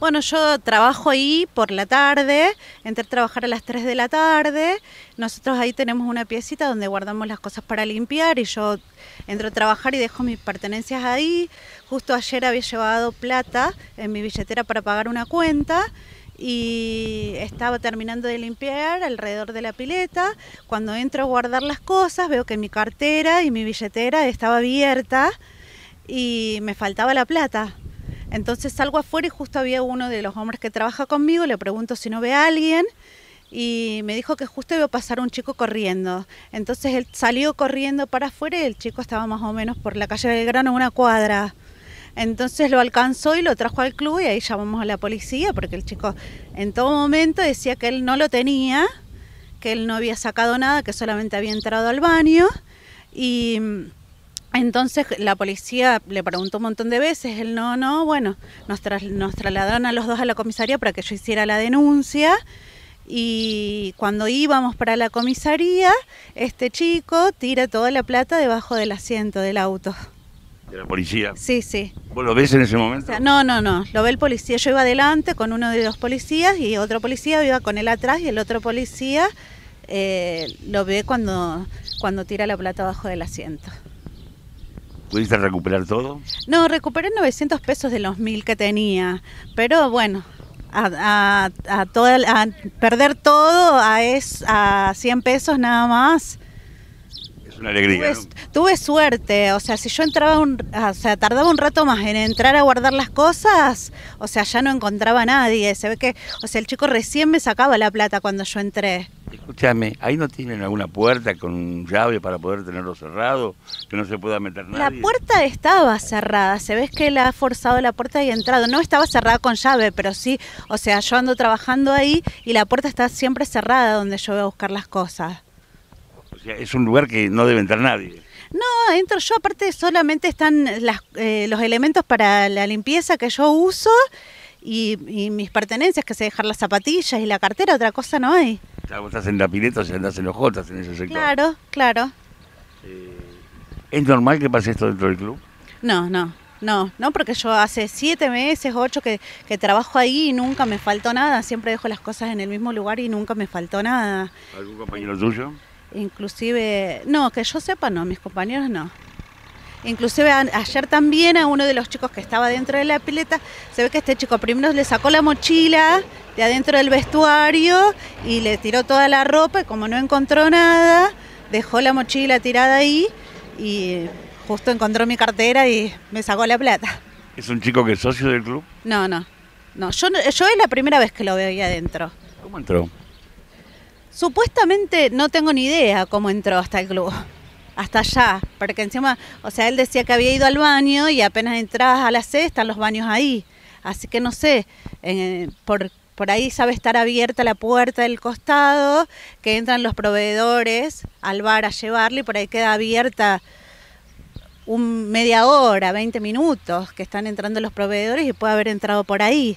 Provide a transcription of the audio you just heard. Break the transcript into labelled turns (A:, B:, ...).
A: Bueno, yo trabajo ahí por la tarde, entré a trabajar a las 3 de la tarde. Nosotros ahí tenemos una piecita donde guardamos las cosas para limpiar y yo entro a trabajar y dejo mis pertenencias ahí. Justo ayer había llevado plata en mi billetera para pagar una cuenta y estaba terminando de limpiar alrededor de la pileta. Cuando entro a guardar las cosas, veo que mi cartera y mi billetera estaba abierta y me faltaba la plata. Entonces salgo afuera y justo había uno de los hombres que trabaja conmigo, le pregunto si no ve a alguien y me dijo que justo iba a pasar un chico corriendo. Entonces él salió corriendo para afuera y el chico estaba más o menos por la calle del Grano, una cuadra. Entonces lo alcanzó y lo trajo al club y ahí llamamos a la policía porque el chico en todo momento decía que él no lo tenía, que él no había sacado nada, que solamente había entrado al baño y entonces la policía le preguntó un montón de veces, él no, no, bueno, nos, tras, trasladaron a los dos a la comisaría para que yo hiciera la denuncia y cuando íbamos para la comisaría, este chico tira toda la plata debajo del asiento del auto.
B: ¿De la policía? Sí, sí. ¿Vos lo ves en ese momento?
A: no, no, no. Lo ve el policía. Yo iba adelante con uno de los policías y otro policía iba con él atrás y el otro policía eh, lo ve cuando, cuando tira la plata debajo del asiento.
B: ¿Pudiste recuperar todo?
A: No, recuperé 900 pesos de los 1000 que tenía, pero bueno, a, a, perder todo a, es, a 100 pesos nada más.
B: Es una alegría.
A: Tuve, suerte, o sea, si yo entraba, o sea, tardaba un rato más en entrar a guardar las cosas, o sea, ya no encontraba a nadie. Se ve que, o sea, el chico recién me sacaba la plata cuando yo entré.
B: Escúchame, ahí no tienen alguna puerta con llave para poder tenerlo cerrado, que no se pueda meter nadie. La
A: puerta estaba cerrada, se ve que la ha forzado la puerta y ha entrado. No estaba cerrada con llave, pero sí, o sea, yo ando trabajando ahí y la puerta está siempre cerrada donde yo voy a buscar las cosas.
B: O sea, es un lugar que no debe entrar nadie.
A: No, entro yo, aparte solamente están eh, los elementos para la limpieza que yo uso y, mis pertenencias, que se dejar las zapatillas y la cartera, otra cosa no hay
B: vos estás en la pileta, o en los Jotas en ese sector.
A: Claro, claro.
B: Eh, ¿Es normal que pase esto dentro del club?
A: No, no. No, no, porque yo hace siete meses, ocho que, que, trabajo ahí y nunca me faltó nada. Siempre dejo las cosas en el mismo lugar y nunca me faltó nada.
B: ¿Algún compañero tuyo?
A: Inclusive, no, que yo sepa, no, mis compañeros no. Inclusive ayer también a uno de los chicos que estaba dentro de la pileta, se ve que este chico primero le sacó la mochila de adentro del vestuario y le tiró toda la ropa y como no encontró nada, dejó la mochila tirada ahí y justo encontró mi cartera y me sacó la plata.
B: ¿Es un chico que es socio del club?
A: No, no. No, yo, yo es la primera vez que lo veo ahí adentro. ¿Cómo entró? Supuestamente no tengo ni idea cómo entró hasta el club hasta allá, porque encima, o sea, él decía que había ido al baño y apenas entras a la C están los baños ahí. Así que no sé, por, ahí sabe estar abierta la puerta del costado, que entran los proveedores al bar a llevarle y por ahí queda abierta un media hora, 20 minutos, que están entrando los proveedores y puede haber entrado por ahí.